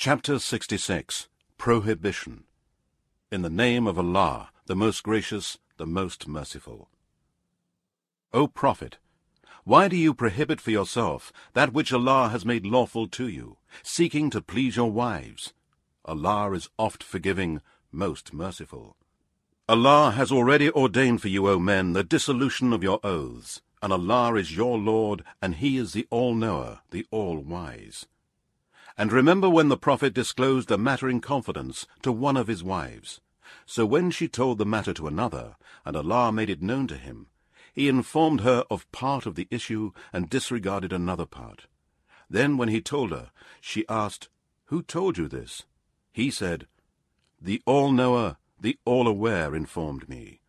Chapter 66 Prohibition In the name of Allah, the most gracious, the most merciful. O Prophet, why do you prohibit for yourself that which Allah has made lawful to you, seeking to please your wives? Allah is oft forgiving, most merciful. Allah has already ordained for you, O men, the dissolution of your oaths, and Allah is your Lord, and He is the All-Knower, the All-Wise. And remember when the prophet disclosed the matter in confidence to one of his wives. So when she told the matter to another, and Allah made it known to him, he informed her of part of the issue and disregarded another part. Then when he told her, she asked, Who told you this? He said, The All-Knower, the All-Aware informed me.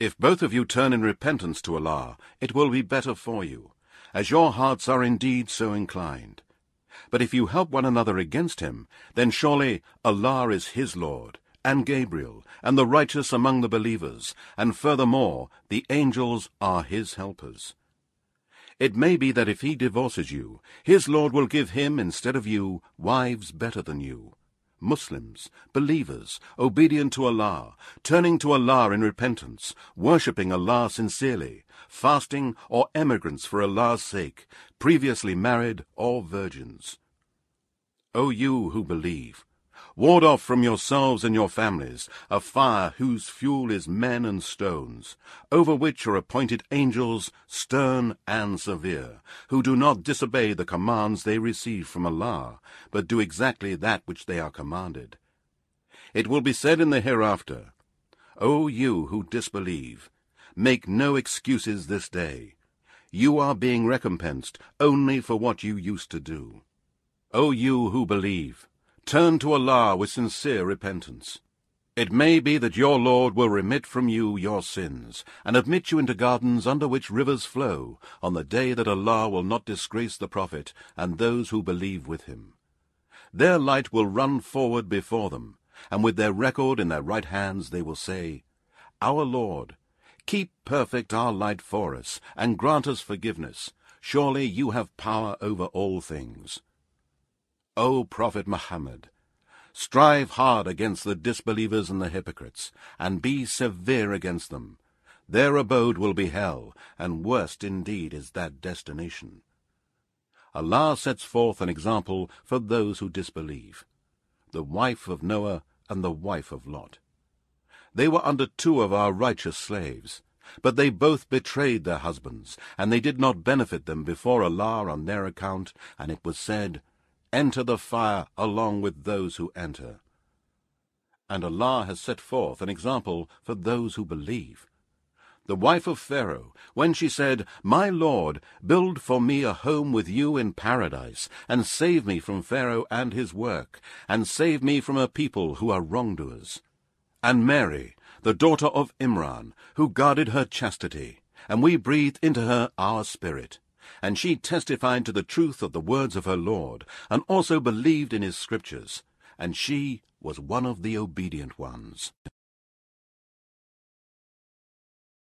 If both of you turn in repentance to Allah, it will be better for you, as your hearts are indeed so inclined. But if you help one another against him, then surely Allah is his Lord, and Gabriel, and the righteous among the believers, and furthermore, the angels are his helpers. It may be that if he divorces you, his Lord will give him, instead of you, wives better than you, Muslims, believers, obedient to Allah, turning to Allah in repentance, worshipping Allah sincerely, fasting or emigrants for Allah's sake, previously married or virgins. O you who believe, Ward off from yourselves and your families a fire whose fuel is men and stones, over which are appointed angels stern and severe, who do not disobey the commands they receive from Allah, but do exactly that which they are commanded. It will be said in the hereafter, O you who disbelieve, make no excuses this day. You are being recompensed only for what you used to do. O you who believe, Turn to Allah with sincere repentance. It may be that your Lord will remit from you your sins, and admit you into gardens under which rivers flow, on the day that Allah will not disgrace the Prophet and those who believe with him. Their light will run forward before them, and with their record in their right hands they will say, Our Lord, keep perfect our light for us, and grant us forgiveness. Surely you have power over all things. O Prophet Muhammad, strive hard against the disbelievers and the hypocrites, and be severe against them. Their abode will be hell, and worst indeed is that destination. Allah sets forth an example for those who disbelieve. The wife of Noah and the wife of Lot. They were under two of our righteous slaves, but they both betrayed their husbands, and they did not benefit them before Allah on their account, and it was said, Enter the fire along with those who enter. And Allah has set forth an example for those who believe. The wife of Pharaoh, when she said, My Lord, build for me a home with you in paradise, and save me from Pharaoh and his work, and save me from a people who are wrongdoers. And Mary, the daughter of Imran, who guarded her chastity, and we breathed into her our spirit. And she testified to the truth of the words of her Lord, and also believed in his scriptures. And she was one of the obedient ones.